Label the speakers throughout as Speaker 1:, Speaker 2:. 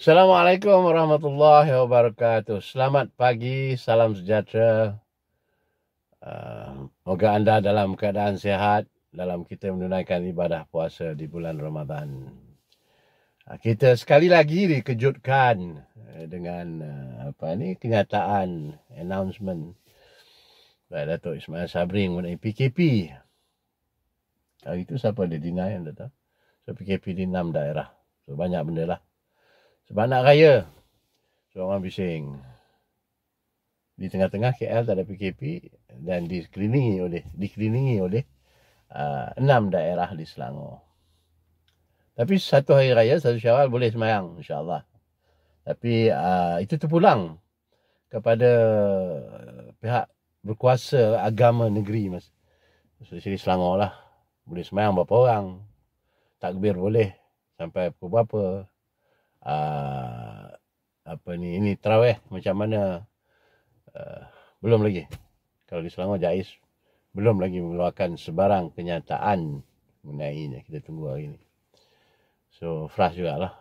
Speaker 1: Assalamualaikum warahmatullahi wabarakatuh. Selamat pagi, salam sejahtera. Semoga ah, uh, anda dalam keadaan sehat dalam kita menunaikan ibadah puasa di bulan Ramadan. Uh, kita sekali lagi dikejutkan eh, dengan uh, apa ini? kenyataan announcement dari Datuk Ismail Sabri mengenai PKP. Hari itu siapa dia deny anda So PKP di enam daerah. So banyak benda lah. Sebab nak raya. Seorang bising. Di tengah-tengah KL tak ada PKP. Dan dikelilingi oleh. Dikelilingi oleh. Uh, enam daerah di Selangor. Tapi satu hari raya. Satu syawal boleh semayang. InsyaAllah. Tapi uh, itu terpulang. Kepada pihak berkuasa agama negeri. Mas. Sesuai Selangor lah. Boleh semayang berapa orang. Takbir boleh. Sampai pukul apa. Ah, apa ni ini terawih macam mana uh, belum lagi kalau di Selangor Jais belum lagi mengeluarkan sebarang kenyataan mengenainya kita tunggu hari ini so fras jugalah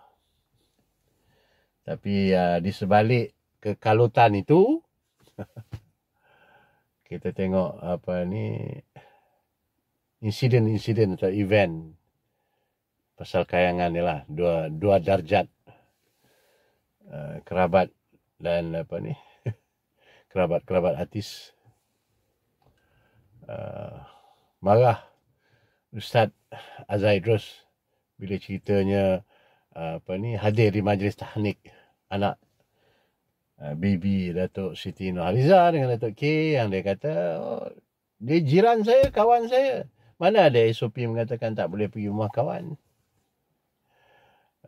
Speaker 1: tapi uh, di sebalik kekalutan itu kita tengok apa ni insiden-insiden atau event pasal kayangan ni lah dua, dua darjat Eh, kerabat dan apa ni kerabat-kerabat artis uh, marah Ustaz Azaidros bila ceritanya uh, apa ni hadir di majlis tahnik anak uh, Bibi Datuk Siti Nurhaliza dengan Datuk K yang dia kata oh, dia jiran saya kawan saya mana ada SOP mengatakan tak boleh pergi rumah kawan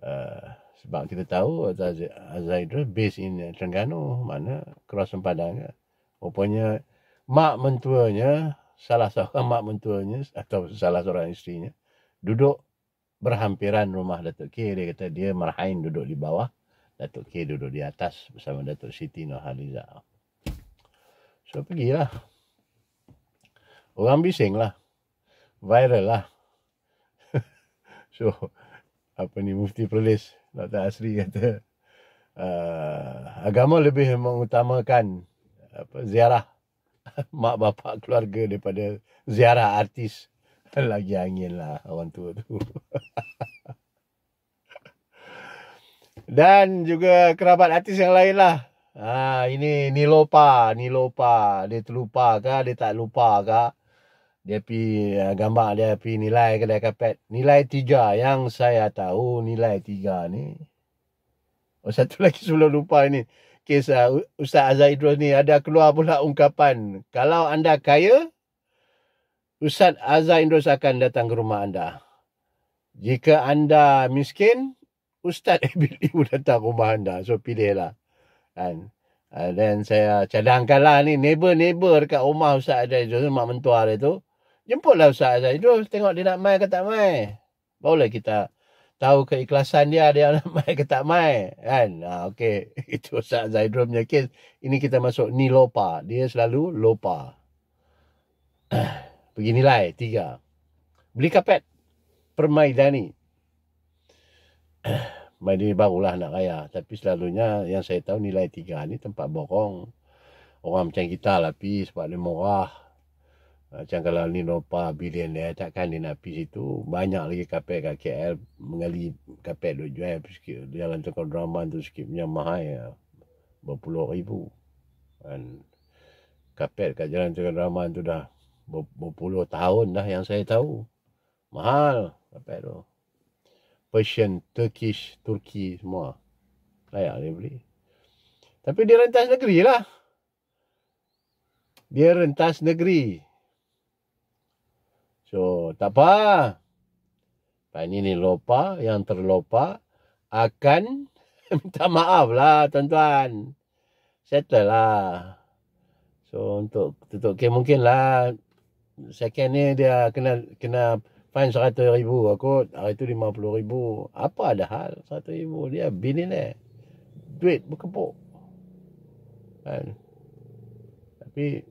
Speaker 1: uh, sebab kita tahu Azaidra base in Terengganu mana keras sempadan ke rupanya mak mentuanya salah seorang mak mentuanya atau salah seorang isterinya duduk berhampiran rumah Datuk K dia kata dia marhain duduk di bawah Datuk K duduk di atas bersama Datuk Siti Nurhaliza so pergilah orang bising lah viral lah so apa ni mufti perlis Dr. Asri kata uh, agama lebih mengutamakan apa ziarah mak bapak keluarga daripada ziarah artis lagi angin lah orang tua tu. Dan juga kerabat artis yang lain lah. Ha, ini Nilopa, Nilopa. Dia terlupa kah? Dia tak lupa kah? dia pi uh, gambar dia pi nilai kedai kapet nilai tiga yang saya tahu nilai tiga ni oh satu lagi sebelum lupa ini kes uh, Ustaz Azhar Idrus ni ada keluar pula ungkapan kalau anda kaya Ustaz Azhar Idrus akan datang ke rumah anda jika anda miskin Ustaz Ibili pun datang ke rumah anda. So, pilihlah. Kan? Ah, And then saya cadangkanlah ni. Neighbor-neighbor dekat rumah Ustaz Adai Jose, mak mentua dia tu jemputlah Ustaz Azhar Idrus tengok dia nak mai ke tak mai. Barulah kita tahu keikhlasan dia dia nak mai ke tak mai. Kan? Ha, Okey, itu Ustaz Azhar Idrus punya kes. Ini kita masuk ni lopa. Dia selalu lopa. Beginilah eh, tiga. Beli kapet. Permaidani. Maidani ini barulah nak kaya. Tapi selalunya yang saya tahu nilai tiga ni tempat bokong. Orang macam kita lah pergi sebab dia murah. Macam kalau ni nopa billionaire takkan dia nak pergi situ. Banyak lagi kapek kat KL mengali kapek duit jual sikit. Jalan tukar drama tu sikit punya mahal ya. Berpuluh ribu. Dan kapek kat jalan tukar drama tu dah ber, berpuluh tahun dah yang saya tahu. Mahal kapek tu. Persian, Turkish, Turki semua. Layak dia beli. Tapi dia rentas negeri lah. Dia rentas negeri. So, tak apa. ini ni lupa yang terlupa akan minta maaf lah tuan-tuan. Settle lah. So untuk tutup okay, mungkin lah second ni dia kena kena fine seratus ribu aku hari tu lima puluh ribu. Apa ada hal seratus ribu dia bini ni. Duit berkepuk. Kan? Tapi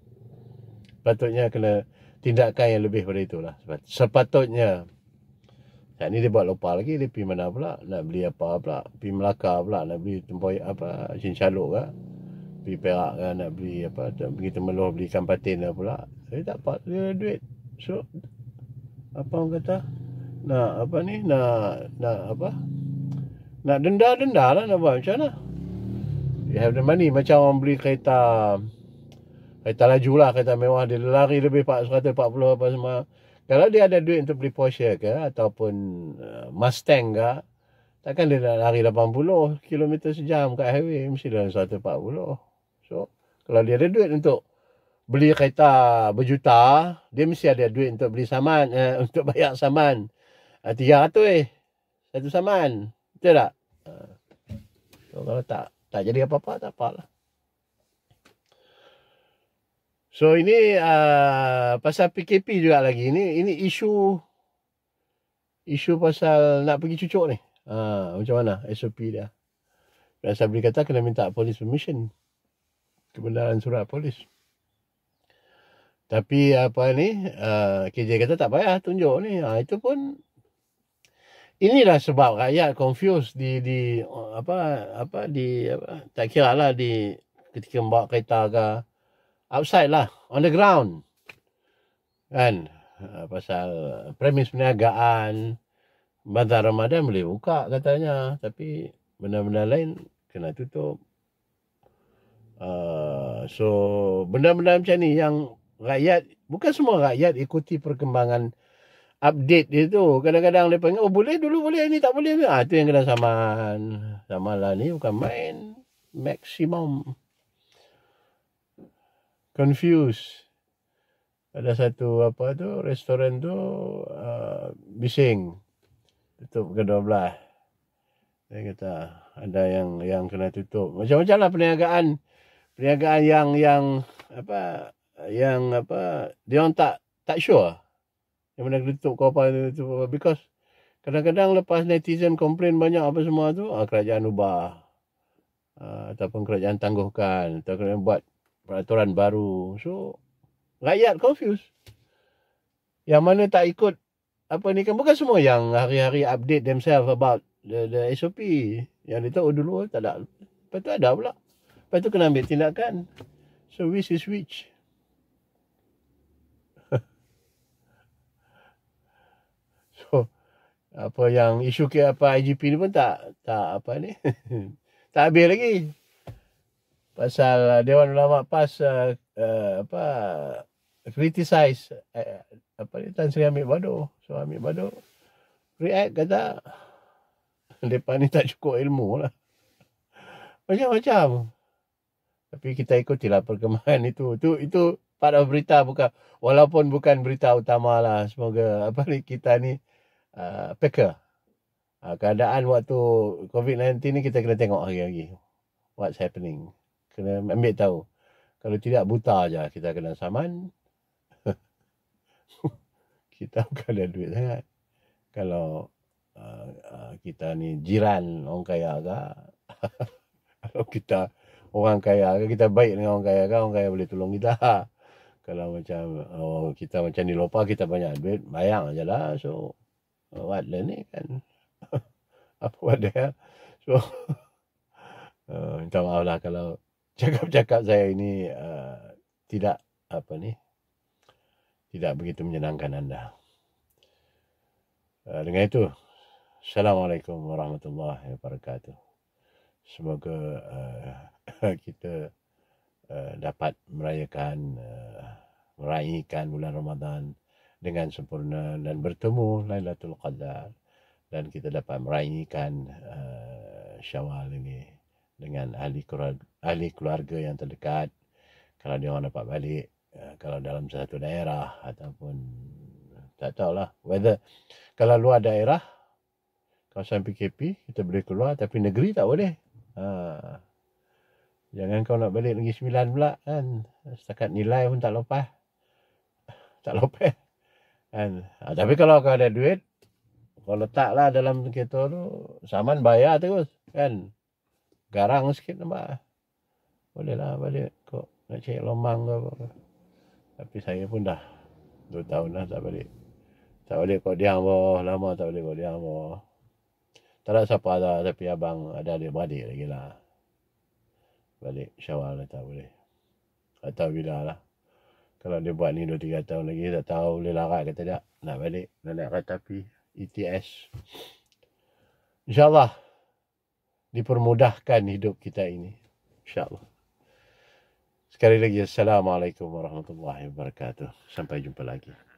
Speaker 1: patutnya kena tindakan yang lebih pada itulah. Sepatutnya. Dan ya, ni dia buat lupa lagi. Dia pergi mana pula. Nak beli apa pula. Pergi Melaka pula. Nak beli tempoy apa. Cin calok ke. Pergi perak ke. Nak beli apa. Pergi temeluh beli ikan patin pula. Dia tak dapat. Dia ada duit. So. Apa orang kata. Nak apa ni. Nak. Nak apa. Nak denda-denda lah. Nak buat macam mana. You have the money. Macam orang beli kereta. Kereta. Kereta laju lah, kereta mewah. Dia lari lebih 140 apa semua. Kalau dia ada duit untuk beli Porsche ke ataupun uh, Mustang ke, takkan dia nak lari 80 km sejam kat highway. Mesti dalam 140. So, kalau dia ada duit untuk beli kereta berjuta, dia mesti ada duit untuk beli saman, eh, untuk bayar saman. Uh, ah, 300 eh. Satu saman. Betul tak? Uh, so, kalau tak, tak jadi apa-apa, tak apalah. So ini uh, pasal PKP juga lagi. Ini ini isu isu pasal nak pergi cucuk ni. Ha, uh, macam mana SOP dia. Dan Sabri kata kena minta polis permission. Kebenaran surat polis. Tapi apa ni, uh, ah, KJ kata tak payah tunjuk ni. Ha, itu pun, inilah sebab rakyat confused di, di apa, apa, di, apa, tak kira lah di ketika membawa kereta ke, outside lah on the ground kan uh, pasal premis perniagaan bazar Ramadan boleh buka katanya tapi benda-benda lain kena tutup uh, so benda-benda macam ni yang rakyat bukan semua rakyat ikuti perkembangan update dia tu kadang-kadang dia panggil oh boleh dulu boleh ini tak boleh ni ah tu yang kena saman samalah ni bukan main maksimum confused. Ada satu apa tu restoran tu uh, bising. Tutup ke 12. Dia kata ada yang yang kena tutup. Macam-macam lah perniagaan. Perniagaan yang yang apa yang apa dia orang tak tak sure. Yang mana kena tutup ke apa tu because Kadang-kadang lepas netizen komplain banyak apa semua tu, ah, kerajaan ubah. Uh, ataupun kerajaan tangguhkan. Atau kerajaan buat peraturan baru. So rakyat confused. Yang mana tak ikut apa ni kan bukan semua yang hari-hari update themselves about the, the SOP. Yang dia tahu oh, dulu tak ada. Lepas tu ada pula. Lepas tu kena ambil tindakan. So which is which? so apa yang isu ke apa IGP ni pun tak tak apa ni. tak habis lagi pasal uh, Dewan Ulama PAS uh, uh, apa criticize uh, apa ni Tan Sri Amir Bado. So Amir Bado react kata depan ni tak cukup ilmu lah. Macam-macam. Tapi kita ikutilah perkembangan itu. Itu itu pada berita bukan walaupun bukan berita utama lah. Semoga apa ni kita ni uh, peka. Uh, keadaan waktu COVID-19 ni kita kena tengok lagi-lagi. What's happening? kena ambil tahu. Kalau tidak buta aja kita kena saman. kita bukan ada duit sangat. Kalau uh, uh, kita ni jiran orang kaya ke. Kalau kita orang kaya ke. Kita baik dengan orang kaya ke. Orang kaya boleh tolong kita. Kalau macam oh, kita macam ni lupa kita banyak duit. Bayang aja lah. So uh, what the ni kan. Apa ada ya. So uh, minta maaf lah kalau cakap-cakap saya ini uh, tidak apa ni tidak begitu menyenangkan anda. Uh, dengan itu, assalamualaikum warahmatullahi wabarakatuh. Semoga uh, kita uh, dapat merayakan uh, meraihkan bulan Ramadan dengan sempurna dan bertemu Lailatul Qadar dan kita dapat meraihkan uh, Syawal ini dengan ahli keluarga, ahli keluarga yang terdekat kalau dia orang dapat balik eh, kalau dalam satu daerah ataupun tak tahulah whether kalau luar daerah kawasan PKP kita boleh keluar tapi negeri tak boleh ha. jangan kau nak balik negeri sembilan pula kan setakat nilai pun tak lepas tak lepas kan ha. tapi kalau kau ada duit kau letaklah dalam kereta tu saman bayar terus kan garang sikit nampak. Ah. Boleh lah balik kok nak cek lombang ke apa-apa. Tapi saya pun dah dua tahun lah tak balik. Tak balik kok diam bawah. Lama tak balik kok diam bawah. Tak ada siapa ada tapi abang ada adik-beradik lagi lah. Balik syawal lah tak boleh. Tak tahu bila lah. Kalau dia buat ni dua tiga tahun lagi tak tahu boleh larat ke tak. Nak balik. Nak naik kereta api. ETS. InsyaAllah dipermudahkan hidup kita ini. InsyaAllah. Sekali lagi, Assalamualaikum warahmatullahi wabarakatuh. Sampai jumpa lagi.